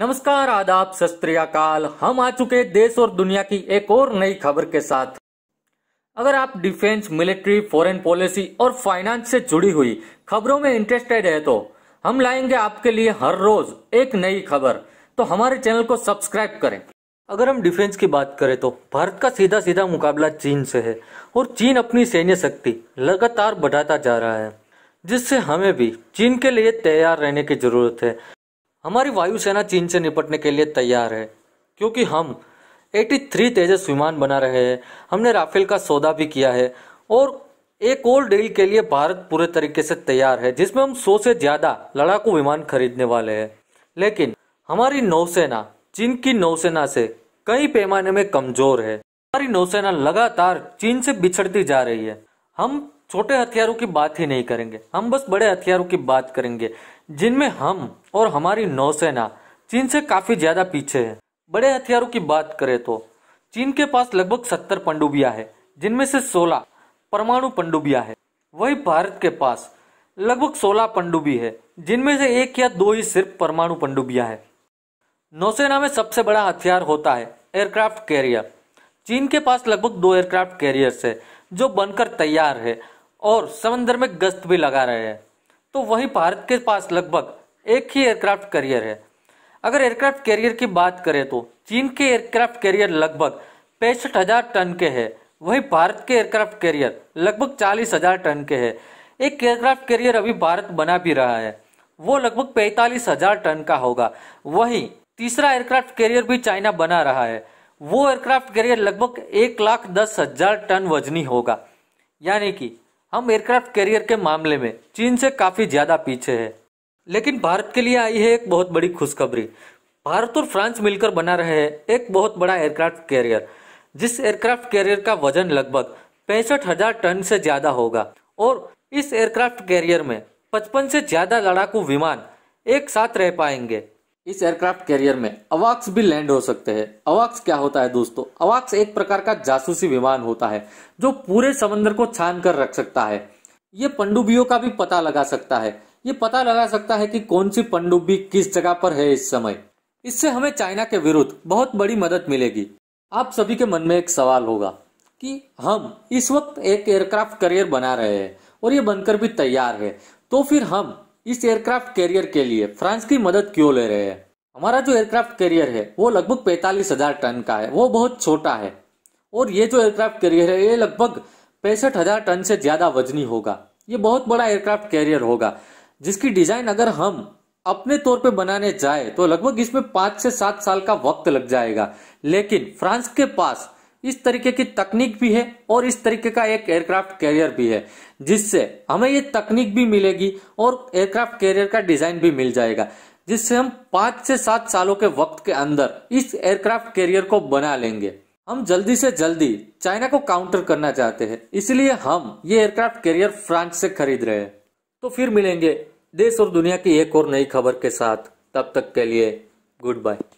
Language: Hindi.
नमस्कार आदाब सस्त्रियाकाल हम आ चुके देश और दुनिया की एक और नई खबर के साथ अगर आप डिफेंस मिलिट्री फॉरेन पॉलिसी और फाइनेंस से जुड़ी हुई खबरों में इंटरेस्टेड है तो हम लाएंगे आपके लिए हर रोज एक नई खबर तो हमारे चैनल को सब्सक्राइब करें अगर हम डिफेंस की बात करें तो भारत का सीधा सीधा मुकाबला चीन से है और चीन अपनी सैन्य शक्ति लगातार बढ़ाता जा रहा है जिससे हमें भी चीन के लिए तैयार रहने की जरूरत है हमारी वायुसेना चीन से निपटने के लिए तैयार है क्योंकि हम 83 तेजस विमान बना रहे हैं हमने राफेल का सौदा भी किया है और एक और डील के लिए भारत पूरे तरीके से तैयार है जिसमें हम सौ से ज्यादा लड़ाकू विमान खरीदने वाले हैं लेकिन हमारी नौसेना चीन की नौसेना से कई पैमाने में कमजोर है हमारी नौसेना लगातार चीन से बिछड़ती जा रही है हम छोटे हथियारों की बात ही नहीं करेंगे हम बस बड़े हथियारों की बात करेंगे जिनमें हम और हमारी नौसेना चीन से काफी ज्यादा पीछे है बड़े हथियारों की बात करें तो चीन के पास लगभग सत्तर पंडुबिया है जिनमें से सोलह परमाणु पंडुबिया है वही भारत के पास लगभग सोलह पंडुबी है जिनमें से एक या दो ही सिर्फ परमाणु पंडुबियां है नौसेना में सबसे बड़ा हथियार होता है एयरक्राफ्ट कैरियर चीन के पास लगभग दो एयरक्राफ्ट कैरियर्स है जो बनकर तैयार है और समंदर में गश्त भी लगा रहे हैं तो वही भारत के पास लगभग एक ही एयरक्राफ्ट कैरियर है अगर एयरक्राफ्ट कैरियर की बात करें तो चीन के एयरक्राफ्ट कैरियर लगभग पैंसठ हजार टन के हैं वहीं भारत के एयरक्राफ्ट कैरियर लगभग चालीस हजार टन के हैं एक एयरक्राफ्ट कैरियर अभी भारत बना भी रहा है वो लगभग पैंतालीस हजार टन का होगा वहीं तीसरा एयरक्राफ्ट कैरियर भी चाइना बना रहा है वो एयरक्राफ्ट कैरियर लगभग एक लाख दस हजार टन वजनी होगा यानी कि हम एयरक्राफ्ट कैरियर के मामले में चीन से काफी ज्यादा पीछे है लेकिन भारत के लिए आई है एक बहुत बड़ी खुशखबरी भारत और फ्रांस मिलकर बना रहे हैं एक बहुत बड़ा एयरक्राफ्ट कैरियर जिस एयरक्राफ्ट कैरियर का वजन लगभग पैंसठ हजार टन से ज्यादा होगा और इस एयरक्राफ्ट कैरियर में पचपन से ज्यादा लड़ाकू विमान एक साथ रह पाएंगे इस एयरक्राफ्ट कैरियर में अवाक्स भी लैंड हो सकते हैं अवाक्स क्या होता है दोस्तों अवाक्स एक प्रकार का जासूसी विमान होता है जो पूरे समंदर को छान कर रख सकता है ये पंडुबियों का भी पता लगा सकता है ये पता लगा सकता है कि कौन सी पंडुबी किस जगह पर है इस समय इससे हमें चाइना के विरुद्ध बहुत बड़ी मदद मिलेगी आप सभी के मन में एक सवाल होगा कि हम इस वक्त एक एयरक्राफ्ट करियर बना रहे हैं और ये बनकर भी तैयार है तो फिर हम इस एयरक्राफ्ट कैरियर के लिए फ्रांस की मदद क्यों ले रहे हैं हमारा जो एयरक्राफ्ट कैरियर है वो लगभग पैंतालीस हजार टन का है वो बहुत छोटा है और ये जो एयरक्राफ्ट कैरियर है ये लगभग पैंसठ हजार टन से ज्यादा वजनी होगा ये बहुत बड़ा एयरक्राफ्ट कैरियर होगा जिसकी डिजाइन अगर हम अपने तौर पे बनाने जाए तो लगभग इसमें पांच से सात साल का वक्त लग जाएगा लेकिन फ्रांस के पास इस तरीके की तकनीक भी है और इस तरीके का एक एयरक्राफ्ट कैरियर भी है जिससे हमें ये तकनीक भी मिलेगी और एयरक्राफ्ट कैरियर का डिजाइन भी मिल जाएगा जिससे हम पांच से सात सालों के वक्त के अंदर इस एयरक्राफ्ट कैरियर को बना लेंगे हम जल्दी से जल्दी चाइना को काउंटर करना चाहते हैं इसलिए हम ये एयरक्राफ्ट कैरियर फ्रांस से खरीद रहे हैं तो फिर मिलेंगे देश और दुनिया की एक और नई खबर के साथ तब तक के लिए गुड बाय